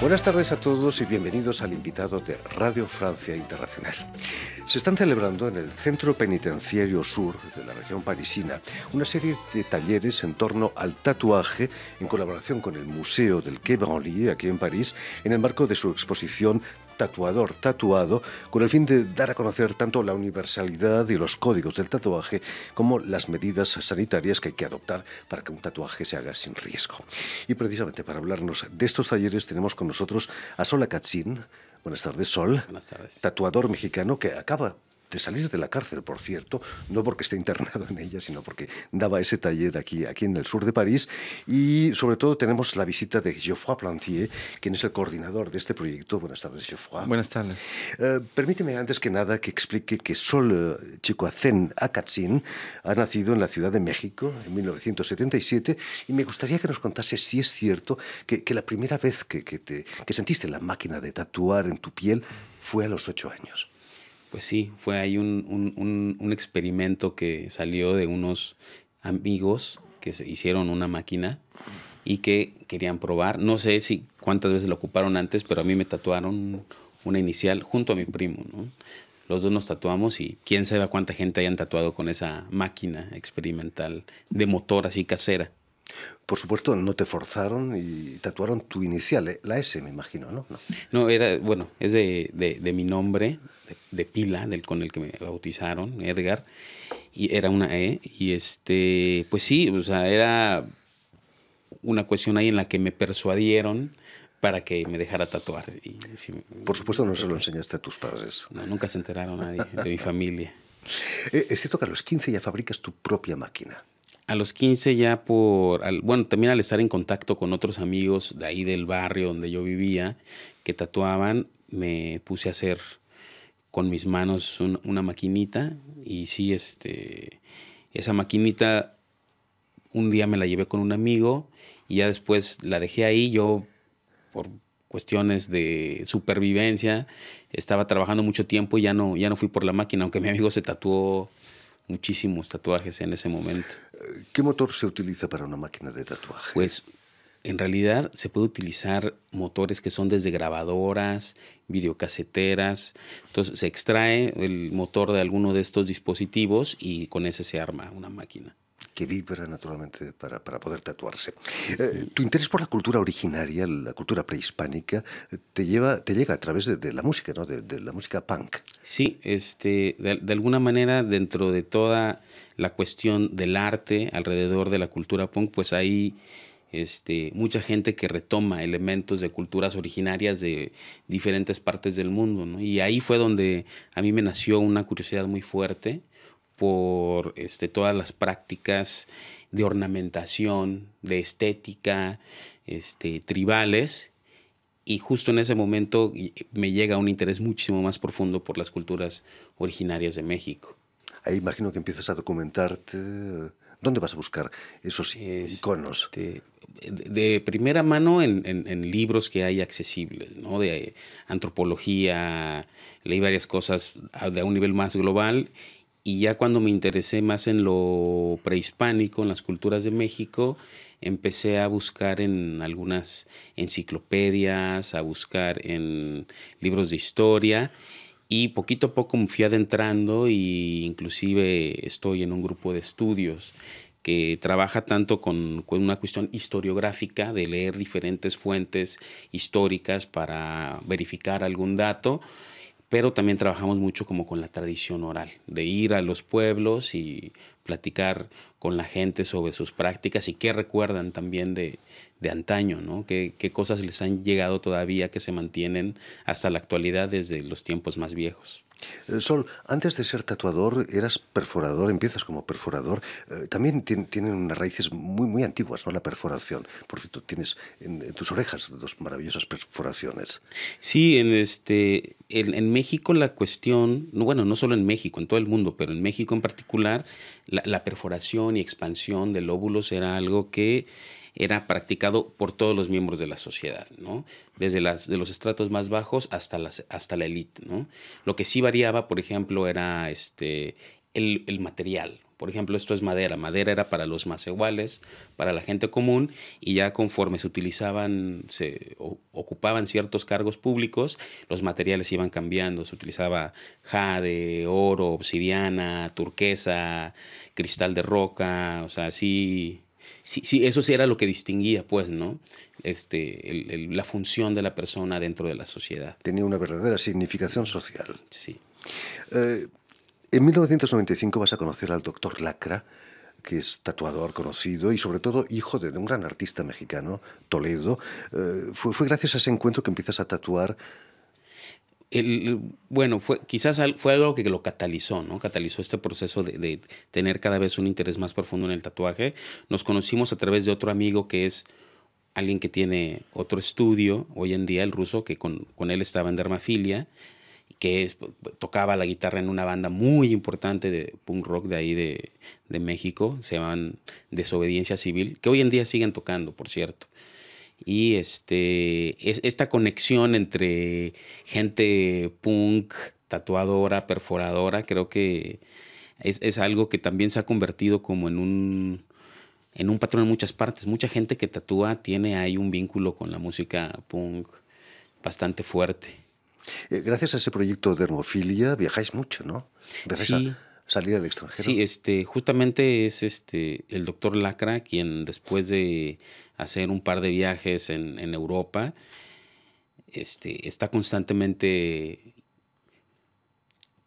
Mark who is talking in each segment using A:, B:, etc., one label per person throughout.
A: Buenas tardes a todos y bienvenidos al invitado de Radio Francia Internacional. Se están celebrando en el Centro Penitenciario Sur de la región parisina una serie de talleres en torno al tatuaje en colaboración con el Museo del Quai Branly aquí en París en el marco de su exposición tatuador tatuado, con el fin de dar a conocer tanto la universalidad y los códigos del tatuaje como las medidas sanitarias que hay que adoptar para que un tatuaje se haga sin riesgo. Y precisamente para hablarnos de estos talleres tenemos con nosotros a Sola Katzin. Buenas tardes, Sol. Buenas tardes. Tatuador mexicano que acaba de salir de la cárcel, por cierto, no porque esté internado en ella, sino porque daba ese taller aquí, aquí en el sur de París. Y sobre todo tenemos la visita de Geoffroy Plantier, quien es el coordinador de este proyecto. Buenas tardes, Geoffroy. Buenas tardes. Eh, permíteme antes que nada que explique que Sol eh, Chicoacén Akatsin ha nacido en la Ciudad de México en 1977 y me gustaría que nos contase si es cierto que, la primera vez que, te, que sentiste la máquina de tatuar en tu piel fue a los ocho años pues sí, fue ahí un, un, un, experimento que
B: salió de unos amigos que hicieron una máquina y que querían probar. No sé si cuántas veces lo ocuparon antes, pero a mí me tatuaron una inicial junto a mi primo, ¿no? Los dos nos tatuamos y quién sabe cuánta gente hayan tatuado con esa
A: máquina experimental de motor así casera. Por supuesto, no te forzaron y tatuaron tu inicial, eh, la S, me imagino, ¿no?
B: No, era, bueno, es de, mi nombre, de, pila, del con el que me bautizaron, Edgar, y era una E, y este, pues sí, o sea, era una cuestión ahí en la que me persuadieron para que me dejara tatuar. Y, Por supuesto, no se lo enseñaste
A: a tus padres. No, nunca se enteraron nadie de mi familia. Eh, es cierto que a los 15 ya fabricas tu propia máquina
B: a los 15 ya por, al, bueno, también al estar en contacto con otros amigos de ahí del barrio donde yo vivía, que tatuaban, me puse a hacer con mis manos una maquinita y sí, este, esa maquinita un día me la llevé con un amigo y ya después la dejé ahí, yo por cuestiones de supervivencia estaba trabajando mucho tiempo y ya no, ya no fui por la máquina, aunque mi amigo se tatuó muchísimos tatuajes en ese momento. ¿Qué motor se utiliza para una máquina de tatuaje? Pues en realidad se puede utilizar motores que son desde grabadoras, videocaseteras. Entonces se extrae el motor de alguno de estos dispositivos y con ese se
A: arma una máquina que vibra naturalmente para, poder tatuarse. Eh, tu interés por la cultura originaria, la cultura prehispánica, eh, te, lleva, te llega a través de, la música, ¿no? De, la música punk.
B: Sí, este, de, alguna manera dentro de toda la cuestión del arte alrededor de la cultura punk, pues hay Este, mucha gente que retoma elementos de culturas originarias de diferentes partes del mundo. Y ahí fue donde a mí me nació una curiosidad muy fuerte por este, todas las prácticas de ornamentación, de estética, este, tribales. Y justo en ese momento me llega un interés muchísimo más profundo por las culturas originarias de México. Ahí imagino que empiezas a documentarte. ¿Dónde vas a buscar esos este, iconos? De, primera mano en, libros que hay accesibles, ¿no? De antropología, leí varias cosas a, un nivel más global y ya cuando me interesé más en lo prehispánico, en las culturas de México, empecé a buscar en algunas enciclopedias, a buscar en libros de historia y poquito a poco me fui adentrando y inclusive estoy en un grupo de estudios que trabaja tanto con, una cuestión historiográfica de leer diferentes fuentes históricas para verificar algún dato pero también trabajamos mucho como con la tradición oral, de ir a los pueblos y platicar con la gente sobre sus prácticas y qué recuerdan también de, de antaño, ¿no? ¿Qué, cosas les han llegado todavía que se mantienen hasta la actualidad desde los
A: tiempos más viejos? Eh, Sol, antes de ser tatuador eras perforador, empiezas como perforador. Eh, también tienen unas raíces muy, muy antiguas, ¿no? La perforación. Por cierto, tienes en, tus orejas dos maravillosas perforaciones. Sí, en, este, en,
B: México la cuestión, bueno, no solo en México, en todo el mundo, pero en México en particular, la, la perforación y expansión de lóbulos era algo que era practicado por todos los miembros de la sociedad, ¿no? desde las, de los estratos más bajos hasta, las, hasta la élite. ¿no? Lo que sí variaba, por ejemplo, era este, el, el material, por ejemplo, esto es madera. Madera era para los más iguales, para la gente común, y ya conforme se utilizaban, se ocupaban ciertos cargos públicos, los materiales iban cambiando. Se utilizaba jade, oro, obsidiana, turquesa, cristal de roca, o sea, así sí, sí, eso sí era lo que distinguía, pues, ¿no?
A: Este, el, la función de la persona dentro de la sociedad. Tenía una verdadera significación social. Sí. Eh, en 1995 vas a conocer al doctor Lacra, que es tatuador conocido y sobre todo hijo de un gran artista mexicano, Toledo. Eh, fue, fue gracias a ese encuentro que empiezas a tatuar el,
B: bueno, fue, quizás fue algo que lo catalizó, ¿no? Catalizó este proceso de, tener cada vez un interés más profundo en el tatuaje. Nos conocimos a través de otro amigo que es alguien que tiene otro estudio, hoy en día el ruso, que con, él estaba en dermafilia, que tocaba la guitarra en una banda muy importante de punk rock de ahí de, de México, se llaman Desobediencia Civil, que hoy en día siguen tocando, por cierto y este, esta conexión entre gente punk, tatuadora, perforadora, creo que es, algo que también se ha convertido como en un, en un patrón en muchas partes. Mucha gente que tatúa tiene ahí un vínculo con la música punk bastante fuerte. Eh, gracias a ese proyecto
A: de viajáis mucho, ¿no? Empezáis sí salir al extranjero. Sí,
B: este, justamente es este el doctor Lacra quien después de hacer un par de viajes en, Europa, este, está constantemente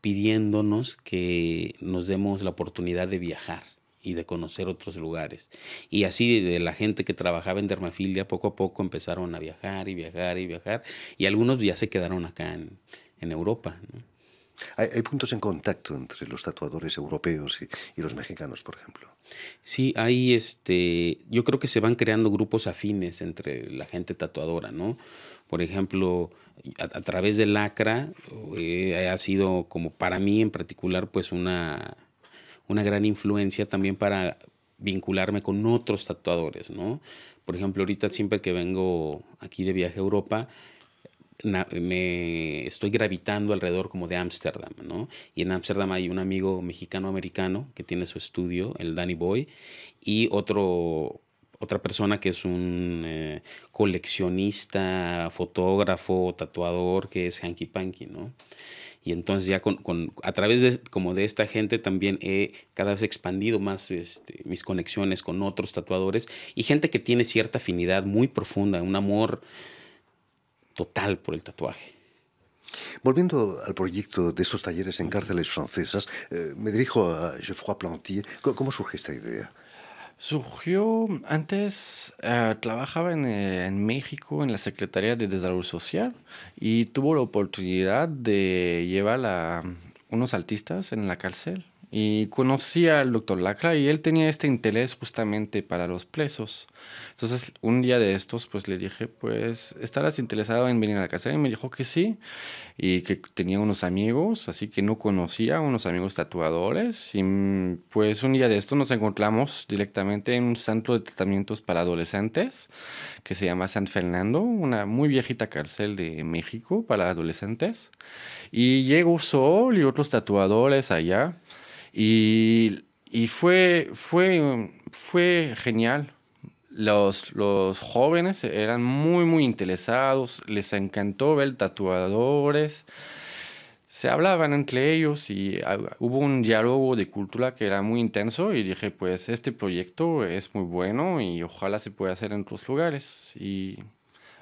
B: pidiéndonos que nos demos la oportunidad de viajar y de conocer otros lugares. Y así de la gente que trabajaba en dermafilia, poco a poco empezaron a viajar y viajar y viajar, y algunos ya se quedaron acá en, en Europa.
A: ¿no? Hay, puntos en contacto entre los tatuadores europeos y, los mexicanos, por ejemplo. Sí, hay este. Yo creo que se van creando grupos afines entre
B: la gente tatuadora, ¿no? Por ejemplo, a, través del lacra eh, ha sido como para mí en particular, pues una, una gran influencia también para vincularme con otros tatuadores, ¿no? Por ejemplo, ahorita siempre que vengo aquí de viaje a Europa, me estoy gravitando alrededor como de Ámsterdam, ¿no? Y en Ámsterdam hay un amigo mexicano-americano que tiene su estudio, el Danny Boy, y otro otra persona que es un eh, coleccionista, fotógrafo, tatuador, que es Hanky Panky, ¿no? Y entonces ya con, con, a través de, como de esta gente también he cada vez expandido más este, mis conexiones con otros tatuadores y gente que tiene cierta afinidad muy profunda,
A: un amor total por el tatuaje. Volviendo al proyecto de esos talleres en cárceles francesas, eh, me dirijo a Geoffroy Plantier. ¿Cómo,
C: surgió esta idea? Surgió antes, eh, trabajaba en, eh, en, México en la Secretaría de Desarrollo Social y tuvo la oportunidad de llevar a unos artistas en la cárcel y conocí al doctor Lacra y él tenía este interés justamente para los presos. Entonces, un día de estos, pues le dije, pues, ¿estarás interesado en venir a la cárcel? Y me dijo que sí, y que tenía unos amigos, así que no conocía, unos amigos tatuadores, y mm, pues un día de estos nos encontramos directamente en un centro de tratamientos para adolescentes que se llama San Fernando, una muy viejita cárcel de México para adolescentes, y llegó Sol y otros tatuadores allá, y, y fue, fue, um, fue genial. Los, los, jóvenes eran muy, muy interesados, les encantó ver tatuadores. Se hablaban entre ellos y ah, hubo un diálogo de cultura que era muy intenso y dije, pues este proyecto es muy bueno y ojalá se pueda hacer en otros lugares. Y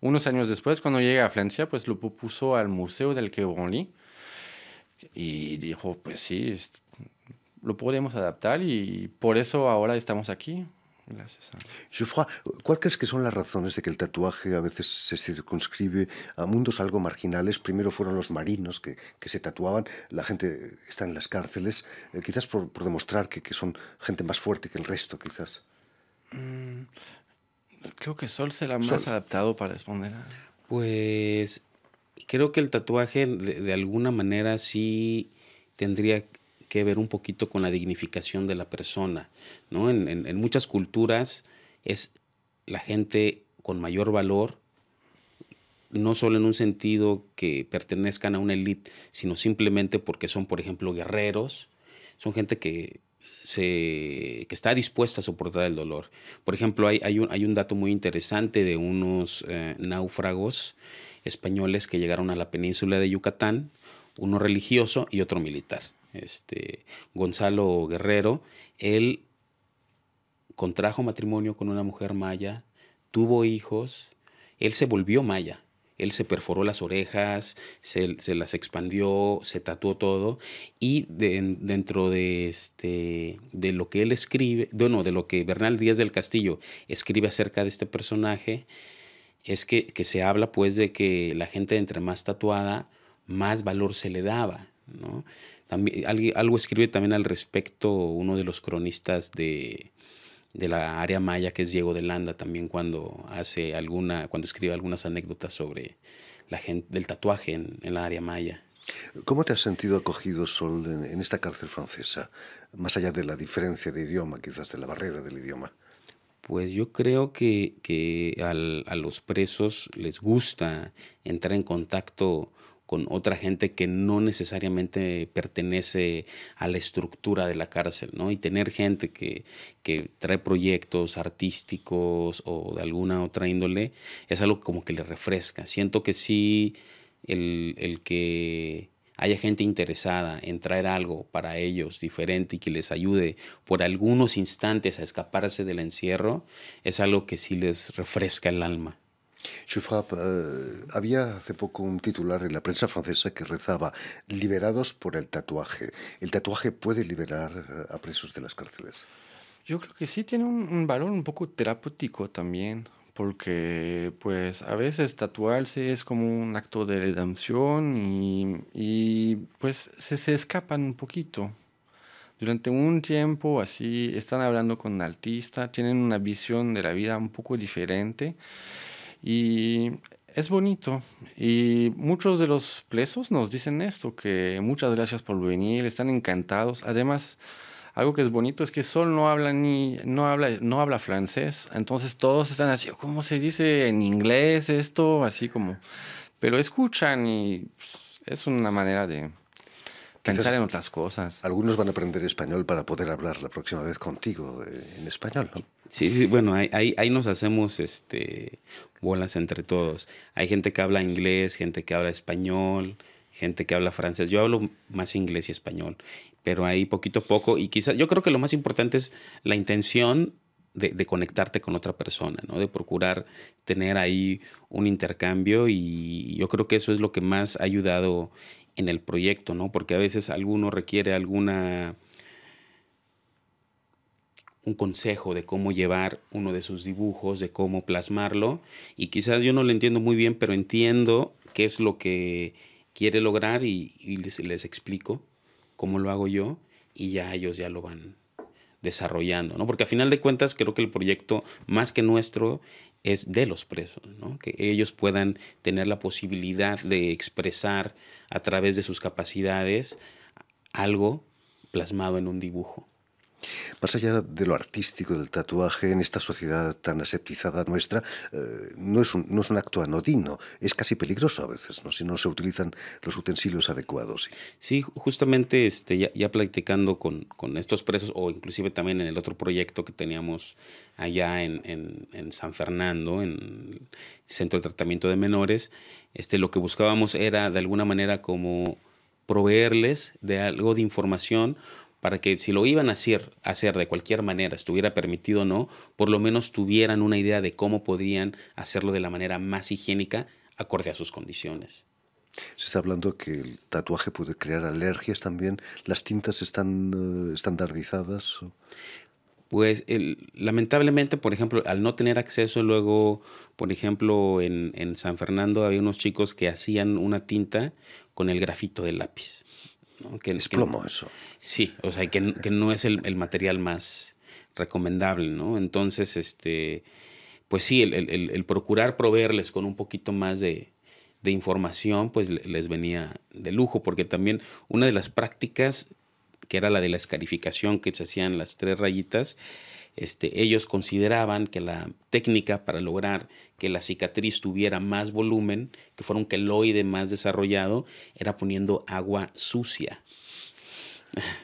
C: unos años después, cuando llegué a Francia, pues lo puso al Museo del Quebronlí y dijo, pues sí, lo podemos adaptar y por eso ahora estamos aquí.
A: Gracias. Geoffroy, ¿cuál crees que son las razones de que el tatuaje a veces se circunscribe a mundos algo marginales? Primero fueron los marinos que, se tatuaban, la gente está en las cárceles, eh, quizás por, demostrar que, son gente
C: más fuerte que el
A: resto, quizás.
C: Mm, creo que Sol será más adaptado para responder. A...
B: Pues creo que el tatuaje de, de alguna manera sí tendría que ver un poquito con la dignificación de la persona. ¿no? En, muchas culturas es la gente con mayor valor, no solo en un sentido que pertenezcan a una élite, sino simplemente porque son, por ejemplo, guerreros, son gente que, se, está dispuesta a soportar el dolor. Por ejemplo, hay, hay, un, dato muy interesante de unos eh, náufragos españoles que llegaron a la península de Yucatán, uno religioso y otro militar este, Gonzalo Guerrero, él contrajo matrimonio con una mujer maya, tuvo hijos, él se volvió maya. Él se perforó las orejas, se, se las expandió, se tatuó todo. Y dentro de, este, de lo que él escribe, bueno, de lo que Bernal Díaz del Castillo escribe acerca de este personaje, es que, que, se habla pues de que la gente entre más tatuada, más valor se le daba, ¿no? algo escribe también al respecto uno de los cronistas de, la área maya, que es Diego de Landa, también cuando hace alguna,
A: cuando escribe algunas anécdotas sobre la gente, del tatuaje en, la área maya. ¿Cómo te has sentido acogido, Sol, en, esta cárcel francesa? Más allá de la diferencia de idioma, quizás de la barrera del idioma. Pues yo creo que, a los
B: presos les gusta entrar en contacto con otra gente que no necesariamente pertenece a la estructura de la cárcel, ¿no? Y tener gente que, trae proyectos artísticos o de alguna otra índole es algo como que les refresca. Siento que sí, el, el que haya gente interesada en traer algo para ellos diferente y que les ayude por algunos instantes a escaparse del encierro, es algo que sí les refresca el alma.
A: Schufrap, eh, había hace poco un titular en la prensa francesa que rezaba, liberados por el tatuaje. ¿El tatuaje puede liberar a presos de las cárceles?
C: Yo creo que sí tiene un, valor un poco terapéutico también, porque pues a veces tatuarse es como un acto de redención y, y pues se, se escapan un poquito durante un tiempo así están hablando con un artista, tienen una visión de la vida un poco diferente y es bonito. Y muchos de los presos nos dicen esto, que muchas gracias por venir, están encantados. Además, algo que es bonito es que Sol no habla ni no habla no habla francés, entonces todos están así, ¿cómo se dice en inglés esto? Así como pero escuchan y pues, es una manera de pensar en otras cosas. Algunos van a aprender español para poder hablar la próxima vez
A: contigo eh, en español,
B: Sí, sí, bueno, ahí, ahí, nos hacemos este, bolas entre todos. Hay gente que habla inglés, gente que habla español, gente que habla francés. Yo hablo más inglés y español, pero ahí poquito a poco. Y quizás, yo creo que lo más importante es la intención de, de, conectarte con otra persona, ¿no? De procurar tener ahí un intercambio y yo creo que eso es lo que más ha ayudado en el proyecto, ¿no? Porque a veces alguno requiere alguna un consejo de cómo llevar uno de sus dibujos, de cómo plasmarlo. Y quizás yo no lo entiendo muy bien, pero entiendo qué es lo que quiere lograr y, les, les, explico cómo lo hago yo y ya ellos ya lo van desarrollando, ¿no? Porque a final de cuentas creo que el proyecto más que nuestro es de los presos, ¿no? Que ellos puedan tener la posibilidad de expresar a través de sus capacidades algo plasmado en un dibujo.
A: Más allá de lo artístico del tatuaje, en esta sociedad tan aseptizada nuestra, eh, no, es un, no es un acto anodino, es casi peligroso a veces, ¿no? si no se utilizan los utensilios adecuados.
B: Sí, justamente este, ya, platicando con, estos presos, o inclusive también en el otro proyecto que teníamos allá en, San Fernando, en el Centro de Tratamiento de Menores, este, lo que buscábamos era de alguna manera como proveerles de algo de información para que si lo iban a hacer, hacer de cualquier manera, estuviera permitido o no, por lo menos tuvieran una idea de cómo podrían hacerlo de la manera más higiénica acorde a sus condiciones.
A: Se está hablando que el tatuaje puede crear alergias también. ¿Las tintas están eh, estandarizadas?
B: Pues lamentablemente, por ejemplo, al no tener acceso luego, por ejemplo, en, en San Fernando había unos chicos que hacían una tinta con el grafito del lápiz. Que, es plomo eso. Sí, o sea, que, que no es el, material más recomendable, ¿no? Entonces, este, pues sí, el, procurar proveerles con un poquito más de, de información, pues les venía de lujo, porque también una de las prácticas, que era la de la escarificación que se hacían las tres rayitas, este, ellos consideraban que la técnica para lograr que la cicatriz tuviera más volumen, que fuera un queloide más desarrollado, era poniendo agua sucia.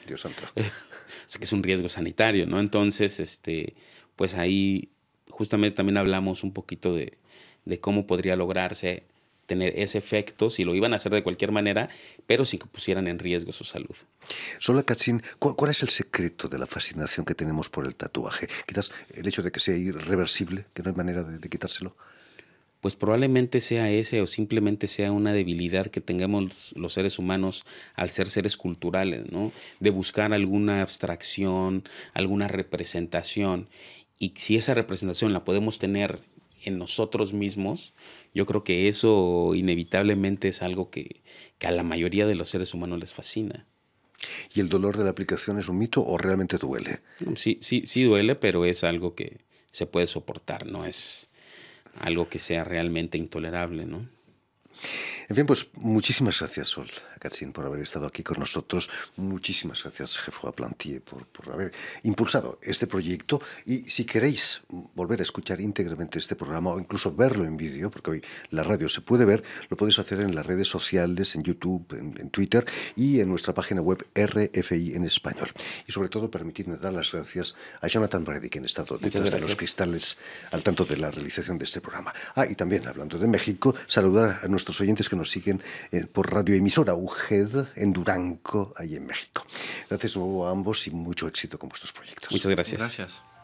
B: Dios santo. que es un riesgo sanitario, ¿no? Entonces, este, pues ahí justamente también hablamos un poquito de cómo podría lograrse tener ese efecto, si lo iban a hacer de cualquier manera, pero sí que pusieran en riesgo su salud.
A: Sola Katsin, ¿cuál, es el secreto de la fascinación que tenemos por el tatuaje? Quizás el hecho de que sea irreversible, que no hay manera de, quitárselo.
B: Pues probablemente sea ese o simplemente sea una debilidad que tengamos los seres humanos al ser seres culturales, ¿no? De buscar alguna abstracción, alguna representación y si esa representación la podemos tener en nosotros mismos, yo creo que eso inevitablemente es algo que, a la mayoría de los seres humanos les fascina.
A: ¿Y el dolor de la aplicación es un mito o realmente duele? Sí,
B: sí, sí duele, pero es algo que se puede soportar, no es algo que sea
A: realmente intolerable, ¿no? En fin, pues muchísimas gracias, Sol por haber estado aquí con nosotros. Muchísimas gracias, jefe Plantier, por, por haber impulsado este proyecto. Y si queréis volver a escuchar íntegramente este programa o incluso verlo en vídeo, porque hoy la radio se puede ver, lo podéis hacer en las redes sociales, en YouTube, en, Twitter y en nuestra página web RFI en español. Y sobre todo, permitidme dar las gracias a Jonathan Brady, que ha estado detrás de los cristales al tanto de la realización de este programa. Ah, y también hablando de México, saludar a nuestros oyentes que nos siguen eh, radio por radioemisora Head en Duranco, ahí en México. Gracias a ambos y mucho éxito con vuestros proyectos. Muchas gracias.
C: Gracias.